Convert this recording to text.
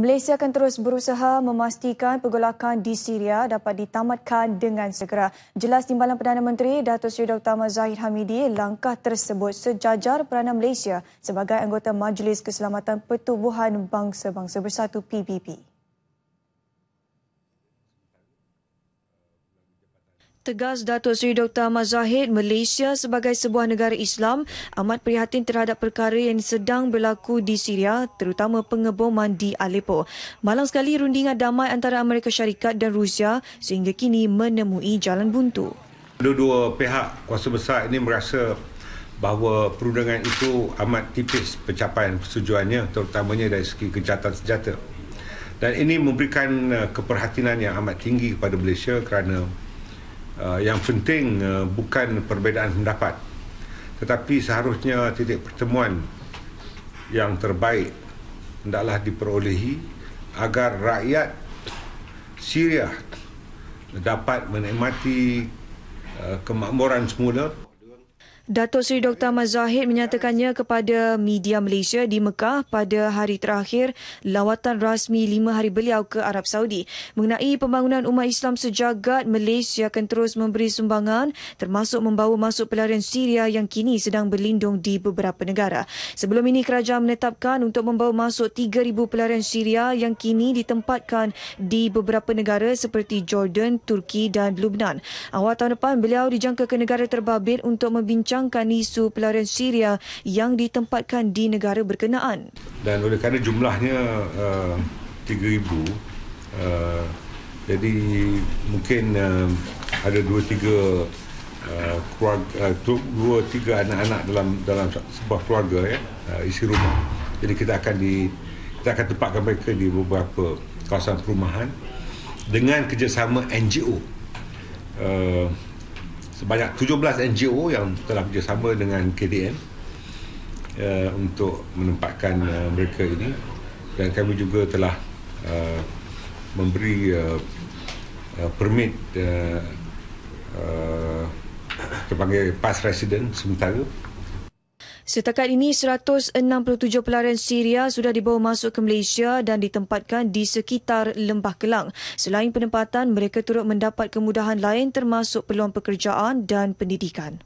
Malaysia akan terus berusaha memastikan pergolakan di Syria dapat ditamatkan dengan segera. Jelas Timbalan Perdana Menteri Datuk Seri Dr. Ahmad Zahid Hamidi, langkah tersebut sejajar peranan Malaysia sebagai anggota Majlis Keselamatan Pertubuhan Bangsa-Bangsa Bersatu PBB. Tegas Datuk Seri Dr. Ahmad Zahid, Malaysia sebagai sebuah negara Islam amat prihatin terhadap perkara yang sedang berlaku di Syria, terutama pengeboman di Aleppo. Malang sekali rundingan damai antara Amerika Syarikat dan Rusia sehingga kini menemui jalan buntu. Kedua-dua pihak kuasa besar ini merasa bahawa perundangan itu amat tipis pencapaian persetujuannya terutamanya dari segi kejahatan senjata. Dan ini memberikan uh, keperhatinan yang amat tinggi kepada Malaysia kerana uh, yang penting uh, bukan perbezaan pendapat tetapi seharusnya titik pertemuan yang terbaik hendaklah diperolehi agar rakyat Syria dapat menikmati uh, kemakmuran semula Datuk Seri Dr. Ahmad Zahid menyatakannya kepada media Malaysia di Mekah pada hari terakhir lawatan rasmi lima hari beliau ke Arab Saudi. Mengenai pembangunan umat Islam sejagat, Malaysia akan terus memberi sumbangan termasuk membawa masuk pelarian Syria yang kini sedang berlindung di beberapa negara. Sebelum ini, kerajaan menetapkan untuk membawa masuk 3,000 pelarian Syria yang kini ditempatkan di beberapa negara seperti Jordan, Turki dan Lubnan. Awal tahun depan, beliau dijangka ke negara terbabit untuk membincang menerangkan isu pelarian Syria yang ditempatkan di negara berkenaan. Dan oleh kerana jumlahnya uh, 3,000, uh, jadi mungkin uh, ada 2-3 eh, eh, dua tiga anak-anak dalam dalam sebuah keluarga ya isi rumah jadi kita akan di kita akan tempatkan mereka di beberapa kawasan perumahan dengan kerjasama NGO sebanyak 17 NGO yang telah bekerjasama dengan KDN uh, eh, untuk menempatkan uh, mereka ini dan kami juga telah uh, memberi uh, uh, permit uh, uh, kepada pas resident sementara Setakat ini 167 pelarian Syria sudah dibawa masuk ke Malaysia dan ditempatkan di sekitar Lembah Kelang. Selain penempatan, mereka turut mendapat kemudahan lain termasuk peluang pekerjaan dan pendidikan.